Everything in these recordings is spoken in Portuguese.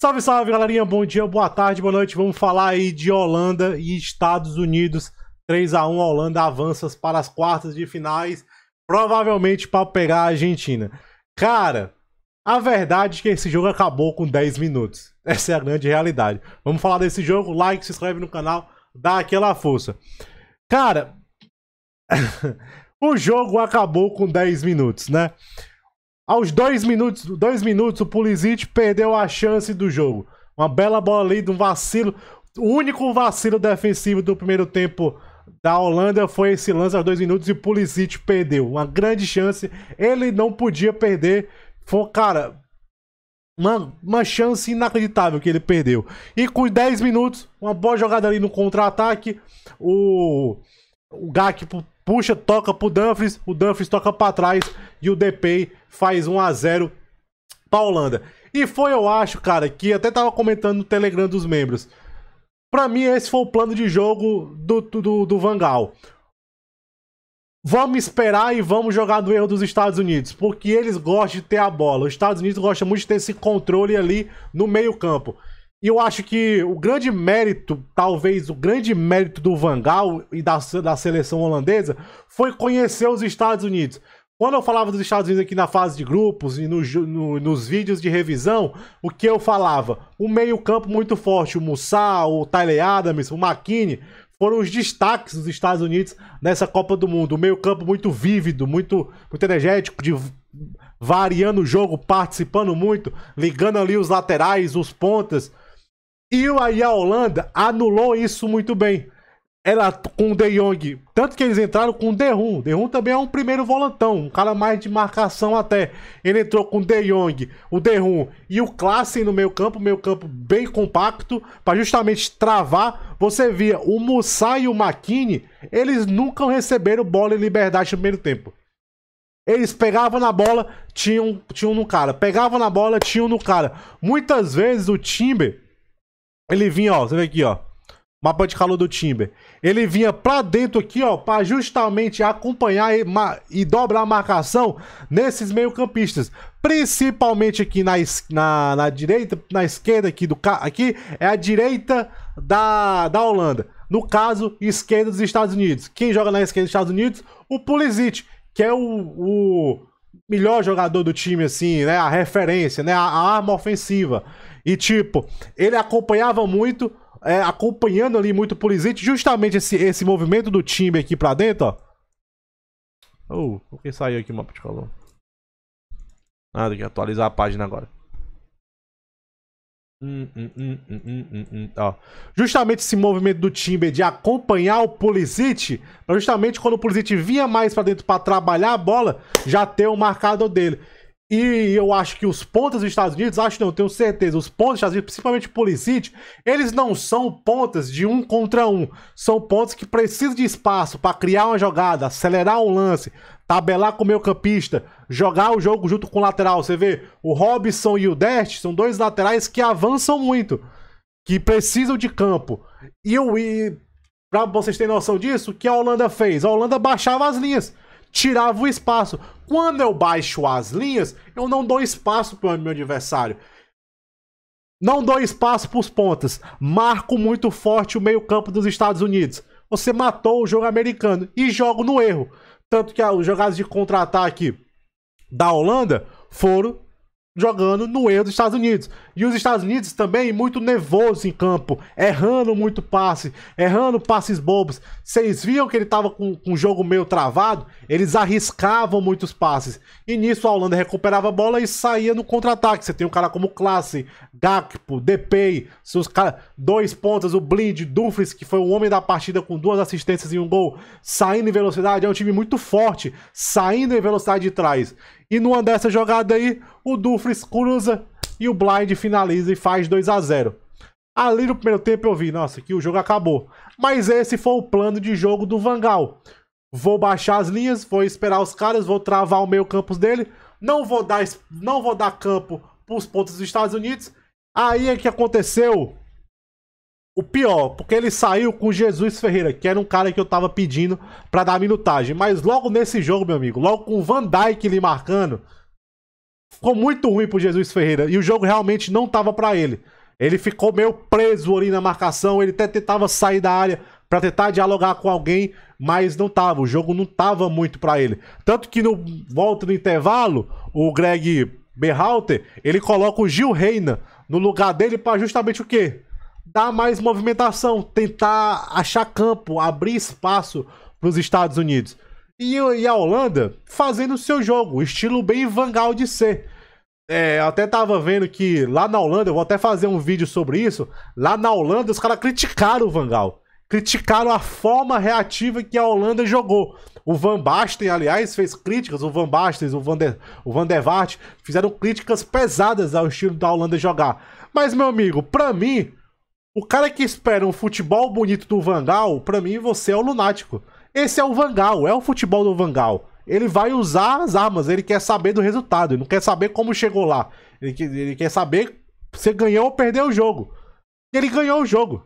Salve, salve, galerinha. Bom dia, boa tarde, boa noite. Vamos falar aí de Holanda e Estados Unidos. 3 a 1 a Holanda avança para as quartas de finais, provavelmente para pegar a Argentina. Cara, a verdade é que esse jogo acabou com 10 minutos. Essa é a grande realidade. Vamos falar desse jogo, like, se inscreve no canal, dá aquela força. Cara, o jogo acabou com 10 minutos, né? Aos dois minutos, dois minutos, o Pulisic perdeu a chance do jogo. Uma bela bola ali de um vacilo. O único vacilo defensivo do primeiro tempo da Holanda foi esse lance aos dois minutos e Pulisic perdeu. Uma grande chance. Ele não podia perder. Foi, cara, uma, uma chance inacreditável que ele perdeu. E com 10 minutos, uma boa jogada ali no contra-ataque. O, o Gak puxa, toca pro Dumfries, o Dumfries toca para trás e o Depay faz 1 a 0 pra Holanda. E foi, eu acho, cara, que até tava comentando no Telegram dos membros. Para mim, esse foi o plano de jogo do, do, do Gaal. Vamos esperar e vamos jogar do erro dos Estados Unidos, porque eles gostam de ter a bola. Os Estados Unidos gostam muito de ter esse controle ali no meio-campo. E eu acho que o grande mérito, talvez o grande mérito do Vangal e da, da seleção holandesa foi conhecer os Estados Unidos. Quando eu falava dos Estados Unidos aqui na fase de grupos e no, no, nos vídeos de revisão, o que eu falava? O meio-campo muito forte, o Mussá, o Tyler Adams, o McKinney, foram os destaques dos Estados Unidos nessa Copa do Mundo. O meio-campo muito vívido, muito, muito energético, de, variando o jogo, participando muito, ligando ali os laterais, os pontas. E aí a Holanda anulou isso muito bem. Ela com o De Jong. Tanto que eles entraram com o De Rum. De Rum também é um primeiro volantão. Um cara mais de marcação até. Ele entrou com o De Jong, o De Rum e o Klassen no meio campo. Meio campo bem compacto. para justamente travar. Você via o Musa e o Makini. Eles nunca receberam bola em liberdade no primeiro tempo. Eles pegavam na bola, tinham, tinham no cara. Pegavam na bola, tinham no cara. Muitas vezes o Timber ele vinha, ó, você vê aqui, ó. Mapa de calor do Timber. Ele vinha pra dentro aqui, ó, pra justamente acompanhar e, e dobrar a marcação nesses meio-campistas. Principalmente aqui na, na, na, direita, na esquerda aqui do aqui é a direita da, da Holanda. No caso, esquerda dos Estados Unidos. Quem joga na esquerda dos Estados Unidos? O Pulisic, que é o, o melhor jogador do time, assim, né? A referência, né? A, a arma ofensiva. E, tipo, ele acompanhava muito, é, acompanhando ali muito o Pulisic, justamente esse, esse movimento do time aqui pra dentro, ó. Oh, o que saiu aqui, mapa de calor? Nada, que atualizar a página agora. Hum, hum, hum, Ó, justamente esse movimento do Timber de acompanhar o Pulisic, justamente quando o Pulisic vinha mais para dentro para trabalhar a bola, já ter o marcador dele. E eu acho que os pontas dos Estados Unidos, acho não, tenho certeza, os pontas dos Estados Unidos, principalmente Policite, eles não são pontas de um contra um. São pontas que precisam de espaço para criar uma jogada, acelerar um lance, tabelar com o meio campista, jogar o jogo junto com o lateral. Você vê, o Robson e o Dest são dois laterais que avançam muito, que precisam de campo. E, e para vocês terem noção disso, o que a Holanda fez? A Holanda baixava as linhas tirava o espaço. Quando eu baixo as linhas, eu não dou espaço para o meu adversário. Não dou espaço para os pontas. Marco muito forte o meio-campo dos Estados Unidos. Você matou o jogo americano e jogo no erro. Tanto que as jogadas de contra-ataque da Holanda foram jogando no erro dos Estados Unidos. E os Estados Unidos também muito nervosos em campo, errando muito passe, errando passes bobos. Vocês viam que ele estava com, com o jogo meio travado? Eles arriscavam muitos passes. E nisso a Holanda recuperava a bola e saía no contra-ataque. Você tem um cara como Classe, Gakpo, Depay, seus cara, dois pontas, o Blind, Dufres que foi o homem da partida com duas assistências e um gol, saindo em velocidade. É um time muito forte, saindo em velocidade de trás. E numa dessa jogada aí, o Dufres cruza e o Blind finaliza e faz 2 a 0 Ali no primeiro tempo eu vi, nossa, que o jogo acabou. Mas esse foi o plano de jogo do Vangal. Vou baixar as linhas, vou esperar os caras, vou travar o meio campo dele. Não vou dar, não vou dar campo para os pontos dos Estados Unidos. Aí é que aconteceu o pior, porque ele saiu com Jesus Ferreira, que era um cara que eu tava pedindo para dar minutagem. Mas logo nesse jogo, meu amigo, logo com o Van Dijk lhe marcando, ficou muito ruim pro Jesus Ferreira. E o jogo realmente não tava para ele. Ele ficou meio preso ali na marcação, ele até tentava sair da área para tentar dialogar com alguém, mas não tava, o jogo não tava muito para ele. Tanto que no volta no intervalo, o Greg Berhalter, ele coloca o Gil Reina no lugar dele para justamente o quê? Dar mais movimentação, tentar achar campo, abrir espaço para os Estados Unidos e, e a Holanda fazendo o seu jogo, estilo bem vanguard C. É, eu até tava vendo que lá na Holanda, eu vou até fazer um vídeo sobre isso. Lá na Holanda, os caras criticaram o Vangal. Criticaram a forma reativa que a Holanda jogou. O Van Basten, aliás, fez críticas. O Van Basten, o Van, de, o Van der Vaart fizeram críticas pesadas ao estilo da Holanda jogar. Mas, meu amigo, pra mim, o cara que espera um futebol bonito do Vangal, pra mim, você é o lunático. Esse é o Vangal, é o futebol do Vangal. Ele vai usar as armas, ele quer saber do resultado, ele não quer saber como chegou lá. Ele, ele quer saber se ganhou ou perdeu o jogo. Ele ganhou o jogo.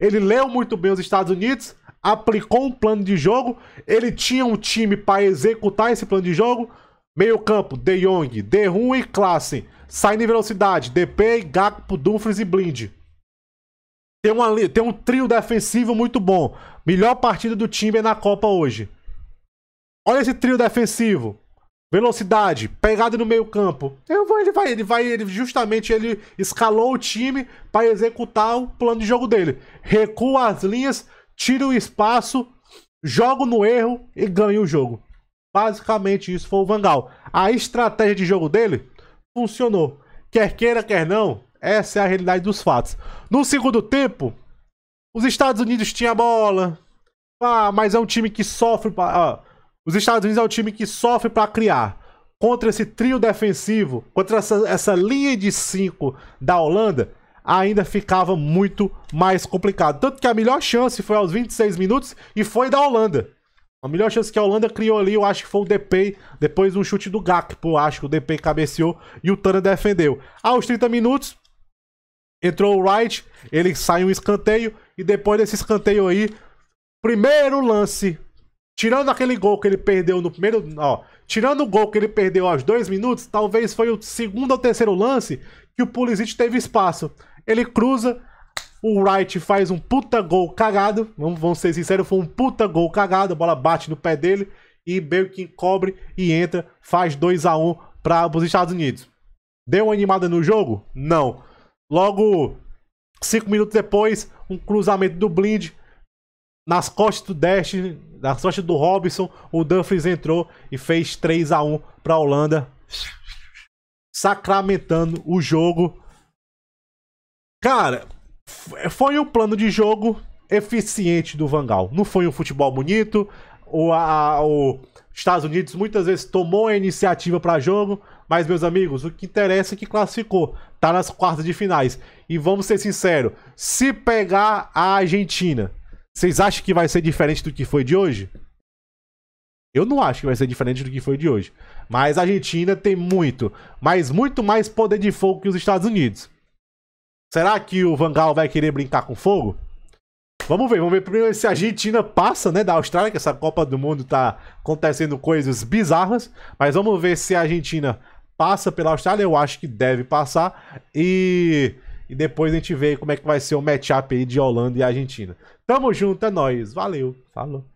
Ele leu muito bem os Estados Unidos, aplicou um plano de jogo, ele tinha um time para executar esse plano de jogo. Meio campo, De Jong, De Rum e Classe. Saindo em velocidade, DP, Gakpo, Dumfries e Blind. Tem, uma, tem um trio defensivo muito bom. Melhor partida do time é na Copa hoje. Olha esse trio defensivo. Velocidade, pegada no meio-campo. Ele vai, ele vai, ele justamente ele escalou o time para executar o plano de jogo dele. Recua as linhas, tira o espaço, joga no erro e ganha o jogo. Basicamente isso foi o Vangal. A estratégia de jogo dele funcionou. Quer queira, quer não, essa é a realidade dos fatos. No segundo tempo, os Estados Unidos tinha bola. Ah, mas é um time que sofre pra... ah, os Estados Unidos é um time que sofre para criar. Contra esse trio defensivo, contra essa, essa linha de 5 da Holanda, ainda ficava muito mais complicado. Tanto que a melhor chance foi aos 26 minutos e foi da Holanda. A melhor chance que a Holanda criou ali, eu acho que foi o DP, depois um chute do Gakpo, acho que o DP cabeceou e o Tana defendeu. Aos 30 minutos, entrou o Wright, ele sai um escanteio e depois desse escanteio aí, primeiro lance. Tirando aquele gol que ele perdeu no primeiro. Ó, tirando o gol que ele perdeu aos dois minutos, talvez foi o segundo ou terceiro lance que o Pulisic teve espaço. Ele cruza, o Wright faz um puta gol cagado. Vamos, vamos ser sinceros, foi um puta gol cagado. A bola bate no pé dele e meio cobre e entra, faz 2 a 1 um para os Estados Unidos. Deu uma animada no jogo? Não. Logo, Cinco minutos depois, um cruzamento do Blind. Nas costas do Dash, nas costas do Robson, o Dumfries entrou e fez 3 a 1 para a Holanda. Sacramentando o jogo. Cara, foi um plano de jogo eficiente do Vangal. Não foi um futebol bonito. O, a, o Estados Unidos muitas vezes tomou a iniciativa para jogo, mas meus amigos, o que interessa é que classificou, tá nas quartas de finais. E vamos ser sinceros: se pegar a Argentina, vocês acham que vai ser diferente do que foi de hoje? Eu não acho que vai ser diferente do que foi de hoje. Mas a Argentina tem muito, mas muito mais poder de fogo que os Estados Unidos. Será que o Vangal vai querer brincar com fogo? Vamos ver, vamos ver primeiro se a Argentina passa, né, da Austrália, que essa Copa do Mundo tá acontecendo coisas bizarras, mas vamos ver se a Argentina passa pela Austrália, eu acho que deve passar e e depois a gente vê como é que vai ser o matchup aí de Holanda e Argentina. Tamo junto, é nóis. Valeu. Falou.